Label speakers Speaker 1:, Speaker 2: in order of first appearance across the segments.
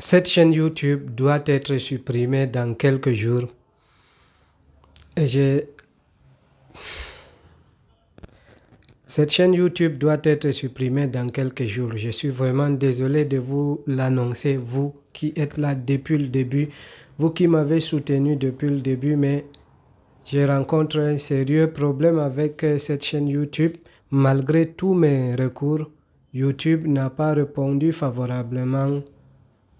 Speaker 1: Cette chaîne YouTube doit être supprimée dans quelques jours. Et Cette chaîne YouTube doit être supprimée dans quelques jours. Je suis vraiment désolé de vous l'annoncer, vous qui êtes là depuis le début, vous qui m'avez soutenu depuis le début, mais j'ai rencontré un sérieux problème avec euh, cette chaîne YouTube. Malgré tous mes recours, YouTube n'a pas répondu favorablement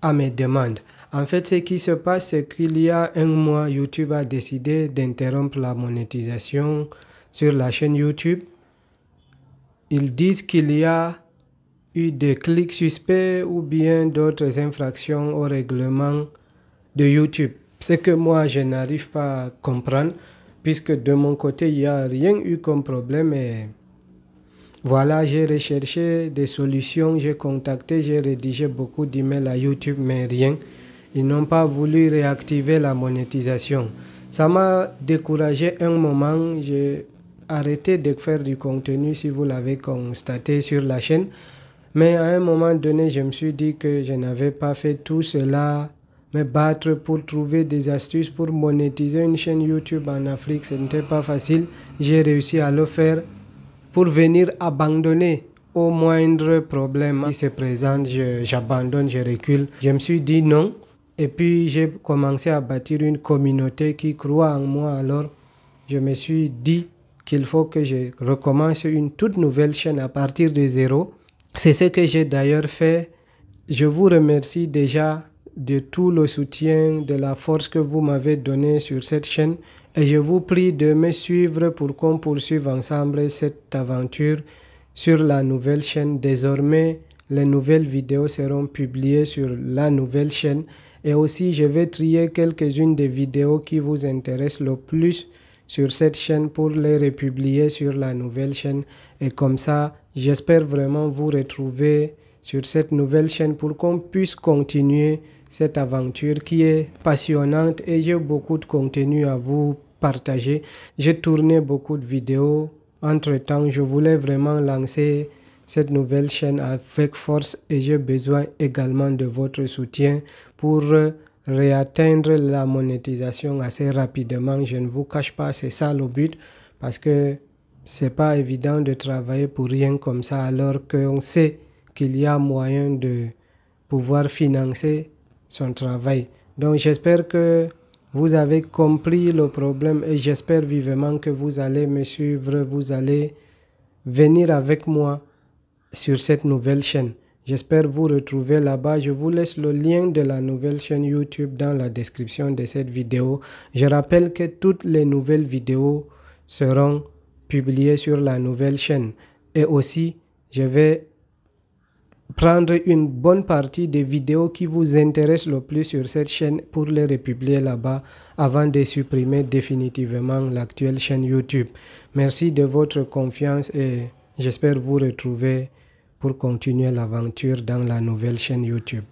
Speaker 1: à mes demandes. En fait, ce qui se passe, c'est qu'il y a un mois, YouTube a décidé d'interrompre la monétisation sur la chaîne YouTube. Ils disent qu'il y a eu des clics suspects ou bien d'autres infractions au règlement de YouTube. Ce que moi, je n'arrive pas à comprendre, puisque de mon côté, il n'y a rien eu comme problème et voilà, j'ai recherché des solutions, j'ai contacté, j'ai rédigé beaucoup d'emails à YouTube, mais rien. Ils n'ont pas voulu réactiver la monétisation. Ça m'a découragé un moment. J'ai arrêté de faire du contenu, si vous l'avez constaté sur la chaîne. Mais à un moment donné, je me suis dit que je n'avais pas fait tout cela. Me battre pour trouver des astuces pour monétiser une chaîne YouTube en Afrique, ce n'était pas facile. J'ai réussi à le faire pour venir abandonner au moindre problème qui se présente, j'abandonne, je, je recule. Je me suis dit non. Et puis j'ai commencé à bâtir une communauté qui croit en moi. Alors je me suis dit qu'il faut que je recommence une toute nouvelle chaîne à partir de zéro. C'est ce que j'ai d'ailleurs fait. Je vous remercie déjà de tout le soutien, de la force que vous m'avez donné sur cette chaîne et je vous prie de me suivre pour qu'on poursuive ensemble cette aventure sur la nouvelle chaîne. Désormais, les nouvelles vidéos seront publiées sur la nouvelle chaîne et aussi je vais trier quelques-unes des vidéos qui vous intéressent le plus sur cette chaîne pour les republier sur la nouvelle chaîne et comme ça j'espère vraiment vous retrouver sur cette nouvelle chaîne pour qu'on puisse continuer cette aventure qui est passionnante et j'ai beaucoup de contenu à vous partager. J'ai tourné beaucoup de vidéos. Entre-temps, je voulais vraiment lancer cette nouvelle chaîne avec force et j'ai besoin également de votre soutien pour réatteindre la monétisation assez rapidement. Je ne vous cache pas, c'est ça le but parce que c'est pas évident de travailler pour rien comme ça alors qu'on sait qu'il y a moyen de pouvoir financer son travail. Donc j'espère que vous avez compris le problème et j'espère vivement que vous allez me suivre, vous allez venir avec moi sur cette nouvelle chaîne. J'espère vous retrouver là-bas. Je vous laisse le lien de la nouvelle chaîne YouTube dans la description de cette vidéo. Je rappelle que toutes les nouvelles vidéos seront publiées sur la nouvelle chaîne. Et aussi, je vais prendre une bonne partie des vidéos qui vous intéressent le plus sur cette chaîne pour les republier là-bas avant de supprimer définitivement l'actuelle chaîne YouTube. Merci de votre confiance et j'espère vous retrouver pour continuer l'aventure dans la nouvelle chaîne YouTube.